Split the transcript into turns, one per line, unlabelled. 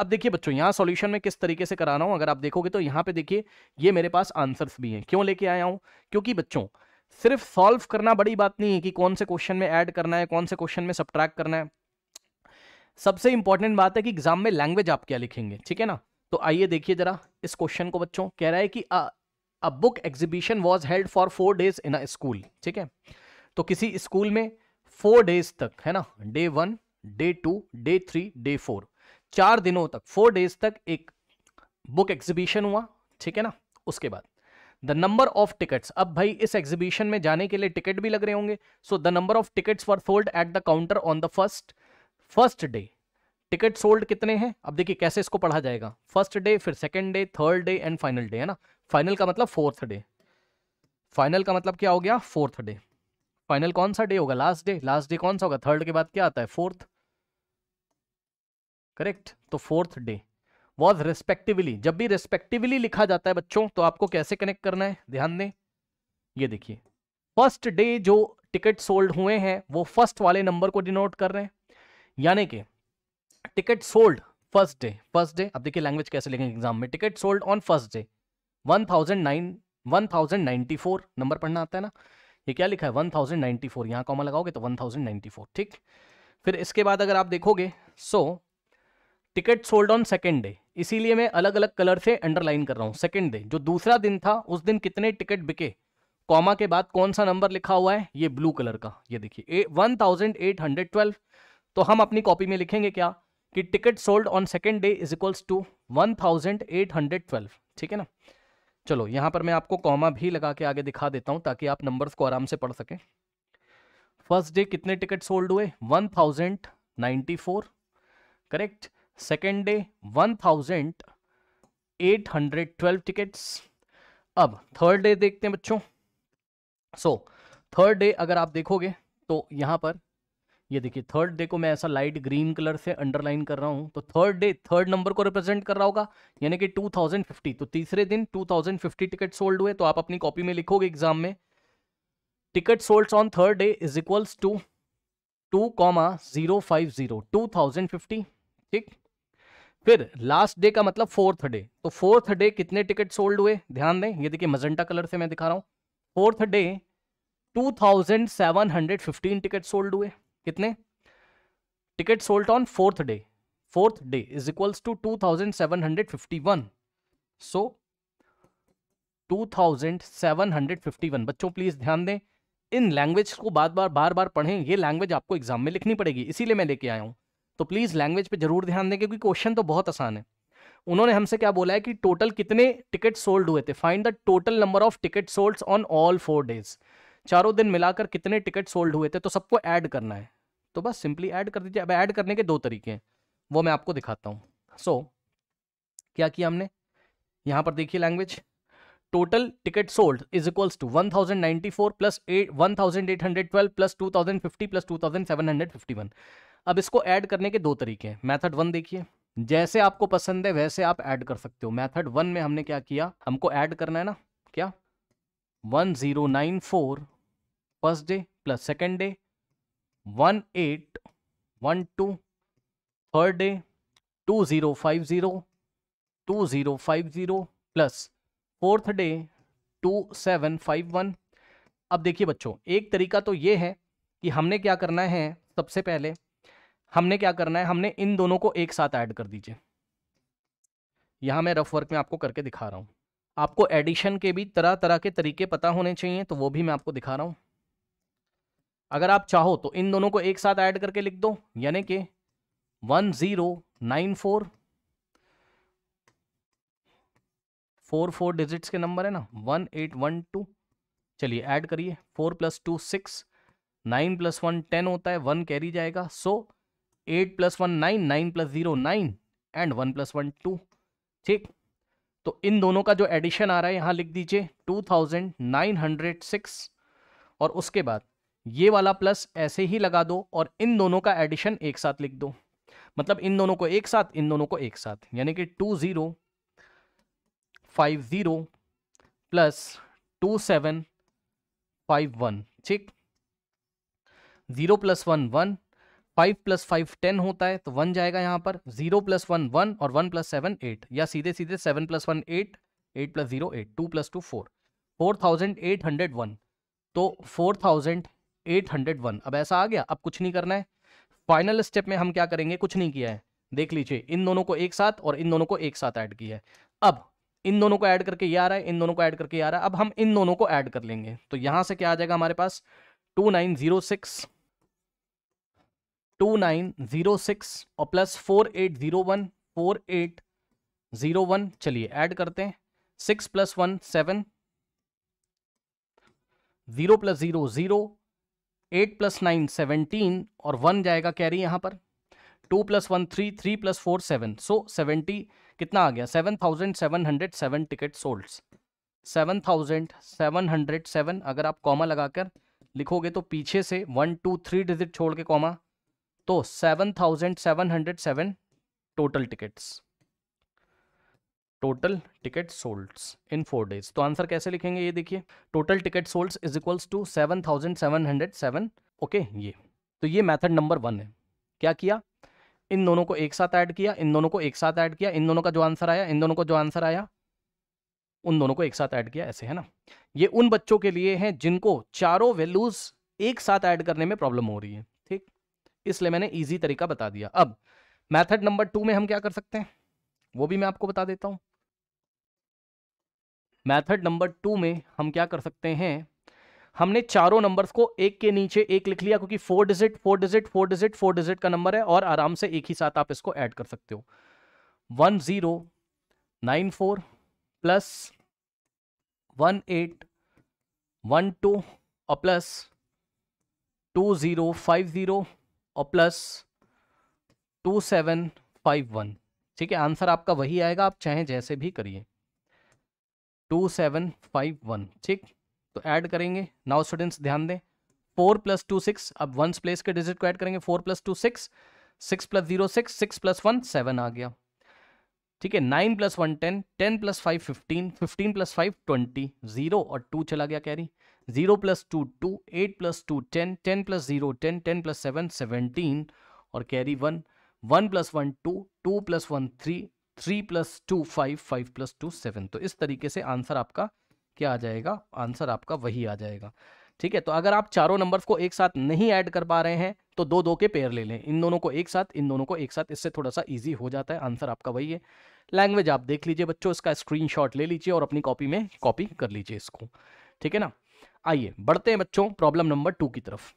अब देखिए बच्चों यहाँ सॉल्यूशन में किस तरीके से करा रहा हूँ अगर आप देखोगे तो यहाँ पे देखिए ये मेरे पास आंसर्स भी हैं क्यों लेके आया हूँ क्योंकि बच्चों सिर्फ सॉल्व करना बड़ी बात नहीं है कि कौन से क्वेश्चन में ऐड करना है कौन से क्वेश्चन में सब्ट्रैक्ट करना है सबसे इंपॉर्टेंट बात है कि एग्जाम में लैंग्वेज आप क्या लिखेंगे ठीक है ना तो आइए देखिए जरा इस क्वेश्चन को बच्चों कह रहा है कि a book exhibition was held for four days in a school ठीक है तो किसी स्कूल में फोर डेज तक है ना day one day two day three day four चार दिनों तक फोर डेज तक एक बुक एग्जीबिशन हुआ ठीक है ना उसके बाद द नंबर ऑफ टिकट्स अब भाई इस एग्जीबिशन में जाने के लिए टिकट भी लग रहे होंगे so the number of tickets were sold at the counter on the first first day ticket sold कितने हैं अब देखिए कैसे इसको पढ़ा जाएगा फर्स्ट डे फिर second day third day and final day है ना फाइनल का मतलब फोर्थ डे फाइनल का मतलब क्या हो गया फोर्थ डे फाइनल कौन सा डे होगा लास्ट डे लास्ट डे कौन सा होगा थर्ड के बाद क्या आता है फोर्थ करेक्ट तो फोर्थ डे वॉज रेस्पेक्टिवली जब भी रेस्पेक्टिवली लिखा जाता है बच्चों तो आपको कैसे कनेक्ट करना है ध्यान दें ये देखिए फर्स्ट डे जो टिकट सोल्ड हुए हैं वो फर्स्ट वाले नंबर को डिनोट कर रहे हैं यानी कि ticket sold first day first day अब देखिए लैंग्वेज कैसे लिखेंगे एग्जाम में ticket sold on first day one thousand nine one thousand ninety four number पढ़ना आता है ना ये क्या लिखा है वन थाउजेंड नाइन्टी फोर यहाँ कॉमा लगाओगे तो वन थाउजेंड नाइन्टी फोर ठीक फिर इसके बाद अगर आप देखोगे so ticket sold on second day इसीलिए मैं अलग अलग कलर से अंडरलाइन कर रहा हूँ सेकेंड डे जो दूसरा दिन था उस दिन कितने टिकट बिके कॉमा के बाद कौन सा नंबर लिखा हुआ है ये ब्लू कलर का ये देखिए one thousand eight hundred twelve तो हम अपनी कॉपी में लिखेंगे क्या कि ticket sold on second day is equals to one thousand eight hundred twelve ठीक है ना चलो यहाँ पर मैं आपको कॉमा भी लगा के आगे दिखा देता हूँ ताकि आप नंबर्स को आराम से पढ़ सकें फर्स्ट डे कितने टिकट सोल्ड हुए one thousand four correct second day one thousand eight hundred twelve tickets अब थर्ड डे देखते हैं बच्चों सो थर्ड डे अगर आप देखोगे तो यहां पर ये देखिए थर्ड डे को मैं ऐसा लाइट ग्रीन कलर से अंडरलाइन कर रहा हूं तो थर्ड डे थर्ड नंबर को रिप्रेजेंट कर रहा होगा यानी कि 2050 तो तीसरे दिन 2050 टिकट सोल्ड हुए तो आप अपनी कॉपी में लिखोगे एग्जाम में ticket sold on third day is equals to two comma zero five zero two thousand fifty ठीक फिर लास्ट डे का मतलब फोर्थ डे तो फोर्थ डे कितने टिकट सोल्ड हुए ध्यान दें ये देखिए मजेंटा कलर से मैं दिखा रहा हूँ फोर्थ डे 2715 टिकट सोल्ड हुए कितने ticket sold on fourth day fourth day is equals to 2751 so 2751 बच्चों प्लीज ध्यान दें इन लैंग्वेज को बार बार बार बार पढ़ें ये लैंग्वेज आपको एग्जाम में लिखनी पड़ेगी इसीलिए मैं लेके आया हूँ तो प्लीज़ लैंग्वेज पे जरूर ध्यान दें क्योंकि क्वेश्चन तो बहुत आसान है उन्होंने हमसे क्या बोला है कि टोटल कितने टिकट सोल्ड हुए थे find the total number of ticket sold on all four days चारों दिन मिलाकर कितने टिकट सोल्ड हुए थे तो सबको ऐड करना है तो बस सिंपली ऐड कर दीजिए अब ऐड करने के दो तरीके हैं वो मैं आपको दिखाता हूँ सो so, क्या किया हमने यहाँ पर देखिए language total ticket sold is equals to one thousand ninety four plus eight one thousand eight hundred twelve plus two thousand fifty plus two thousand seven hundred fifty one अब इसको ऐड करने के दो तरीके हैं मैथड वन देखिए जैसे आपको पसंद है वैसे आप ऐड कर सकते हो मैथड वन में हमने क्या किया हमको ऐड करना है ना क्या one zero nine four first day plus second day one eight one two third day two zero five zero two zero five zero plus fourth day two seven five one अब देखिए बच्चों एक तरीका तो ये है कि हमने क्या करना है सबसे पहले हमने क्या करना है हमने इन दोनों को एक साथ ऐड कर दीजिए यहाँ मैं रफ वर्क में आपको करके दिखा रहा हूँ आपको एडिशन के भी तरह तरह के तरीके पता होने चाहिए तो वो भी मैं आपको दिखा रहा हूँ अगर आप चाहो तो इन दोनों को एक साथ ऐड करके लिख दो यानी कि one zero nine four four फोर डिजिट्स के नंबर है ना वन एट वन टू चलिए ऐड करिए four plus two six nine plus one ten होता है वन कैरी जाएगा so so, eight plus one nine nine plus zero nine and one plus one two ठीक तो इन दोनों का जो एडिशन आ रहा है यहाँ लिख दीजिए two thousand nine hundred six और उसके बाद ये वाला प्लस ऐसे ही लगा दो और इन दोनों का एडिशन एक साथ लिख दो मतलब इन दोनों को एक साथ इन दोनों को एक साथ यानी कि two zero five zero plus two seven five one ठीक zero plus one one five plus five ten होता है तो वन जाएगा यहाँ पर जीरो प्लस वन वन और वन प्लस सेवन एट या सीधे सीधे seven plus one eight eight plus zero eight two plus two four four thousand eight hundred one तो four thousand eight hundred one अब ऐसा आ गया अब कुछ नहीं करना है फाइनल स्टेप में हम क्या करेंगे कुछ नहीं किया है देख लीजिए इन दोनों को एक साथ और इन दोनों को एक साथ ऐड किया है अब इन दोनों को ऐड करके ये आ रहा है इन दोनों को ऐड करके ये आ रहा है अब हम इन दोनों को ऐड कर लेंगे तो यहाँ से क्या आ जाएगा हमारे पास two nine zero six two nine zero six और plus four eight zero one four eight zero one चलिए ऐड करते हैं six plus one seven zero plus zero zero eight plus nine seventeen और वन जाएगा carry यहां पर two plus one three three plus four seven so seventy कितना आ गया seven thousand seven hundred seven ticket sold seven thousand seven hundred seven अगर आप comma लगाकर लिखोगे तो पीछे से वन टू थ्री डिजिट छोड़ के कॉमा तो seven thousand seven hundred seven total tickets total ticket sold in four days तो आंसर कैसे लिखेंगे ये देखिए total ticket sold is equals to seven thousand seven hundred seven okay ये तो ये मेथड नंबर वन है क्या किया इन दोनों को एक साथ ऐड किया इन दोनों को एक साथ ऐड किया इन दोनों का जो आंसर आया इन दोनों का जो आंसर आया उन दोनों को एक साथ ऐड किया ऐसे है ना ये उन बच्चों के लिए है जिनको चारों वैल्यूज एक साथ ऐड करने में प्रॉब्लम हो रही है ठीक इसलिए मैंने ईजी तरीका बता दिया अब मैथड नंबर टू में हम क्या कर सकते हैं वो भी मैं आपको बता देता हूं मैथड नंबर टू में हम क्या कर सकते हैं हमने चारों नंबर्स को एक के नीचे एक लिख लिया क्योंकि four digit four digit four digit four digit का नंबर है और आराम से एक ही साथ आप इसको ऐड कर सकते हो one zero nine four plus one eight one two और plus two zero five zero और plus two seven five one ठीक है आंसर आपका वही आएगा आप चाहें जैसे भी करिए टू सेवन फाइव वन ठीक तो ऐड करेंगे नाउ स्टूडेंट्स ध्यान दें फोर प्लस टू सिक्स अब वन प्लेस के डिजिट को ऐड करेंगे four plus two six six plus zero six six plus one seven आ गया ठीक है nine plus one ten ten plus five fifteen fifteen plus five twenty zero और two चला गया carry zero plus two two eight plus two ten ten plus zero ten ten plus seven seventeen और carry one one plus one two two plus one three three plus two five five plus two seven तो इस तरीके से answer आपका क्या आ जाएगा answer आपका वही आ जाएगा ठीक है तो अगर आप चारों नंबर्स को एक साथ नहीं ऐड कर पा रहे हैं तो दो दो के पेयर ले लें इन दोनों को एक साथ इन दोनों को एक साथ इससे थोड़ा सा ईजी हो जाता है आंसर आपका वही है लैंग्वेज आप देख लीजिए बच्चों इसका स्क्रीनशॉट ले लीजिए और अपनी कॉपी में कॉपी कर लीजिए इसको ठीक है ना आइए बढ़ते हैं बच्चों प्रॉब्लम नंबर टू की तरफ